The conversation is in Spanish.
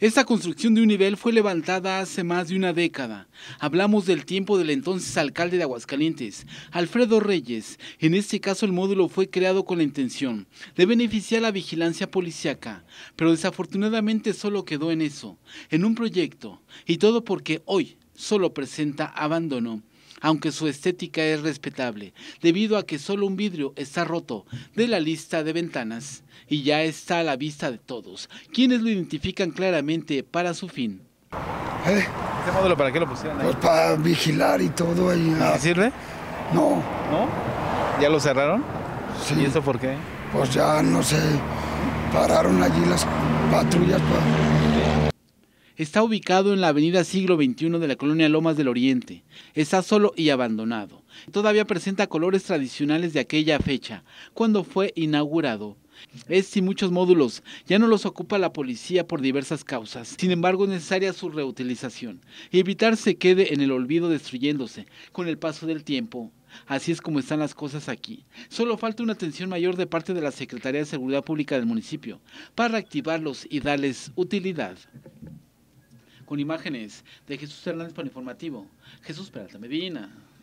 Esta construcción de un nivel fue levantada hace más de una década. Hablamos del tiempo del entonces alcalde de Aguascalientes, Alfredo Reyes. En este caso el módulo fue creado con la intención de beneficiar la vigilancia policiaca, pero desafortunadamente solo quedó en eso, en un proyecto, y todo porque hoy solo presenta abandono aunque su estética es respetable, debido a que solo un vidrio está roto de la lista de ventanas y ya está a la vista de todos, quienes lo identifican claramente para su fin. ¿Eh? ¿Este módulo para qué lo pusieron? Ahí? Pues para vigilar y todo. Ahí, ah. sirve? No. ¿No? ¿Ya lo cerraron? Sí. ¿Y eso por qué? Pues ya, no sé, pararon allí las patrullas para pues. Está ubicado en la avenida Siglo XXI de la colonia Lomas del Oriente. Está solo y abandonado. Todavía presenta colores tradicionales de aquella fecha, cuando fue inaugurado. Este y muchos módulos ya no los ocupa la policía por diversas causas. Sin embargo, es necesaria su reutilización y evitar se quede en el olvido destruyéndose con el paso del tiempo. Así es como están las cosas aquí. Solo falta una atención mayor de parte de la Secretaría de Seguridad Pública del municipio para activarlos y darles utilidad con imágenes de Jesús Hernández para el informativo. Jesús Peralta Medina.